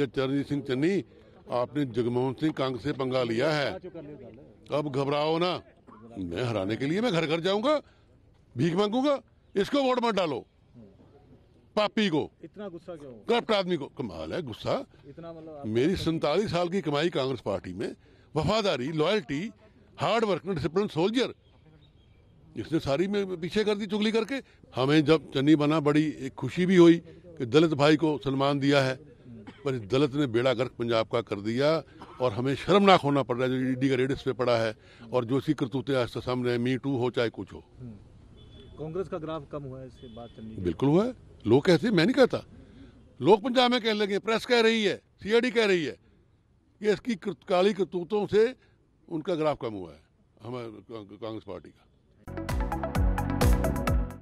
कि चरणजीत सिंह चन्नी आपने जगमोहन सिंह कांग से पंगा लिया है अब घबराओ ना मैं हराने के लिए मैं घर घर जाऊंगा भीख मांगूंगा इसको वोट मत डालो पापी को इतना गुस्सा क्यों करप्ट आदमी को कमाल है गुस्सा इतना मतलब मेरी सैतालीस साल की कमाई कांग्रेस पार्टी में वफादारी loyalty hard work discipline soldier इसने सारी में पीछे कर दी चुगली करके हमें जब चन्नी बना बड़ी एक खुशी भी हुई कि दलित भाई को सम्मान दिया है पर इस दलत ने बेड़ा गर्क पंजाब का कर दिया और हमें शर्मनाक होना पड़ रहा है जो ईडी e का रेड इस पे पड़ा है और जो इसकी करतूतें आज तो सामने मी टू हो चाहे कुछ हो हम्म। कांग्रेस का ग्राफ कम हुआ है इसके बाद बिल्कुल हुआ है लोग कहते मैं नहीं कहता लोग पंजाब में कह लेंगे प्रेस कह रही है सीआईडी कह रही है कि इसकी काली करतूतों से उनका ग्राफ कम हुआ है हमारे कांग्रेस पार्टी का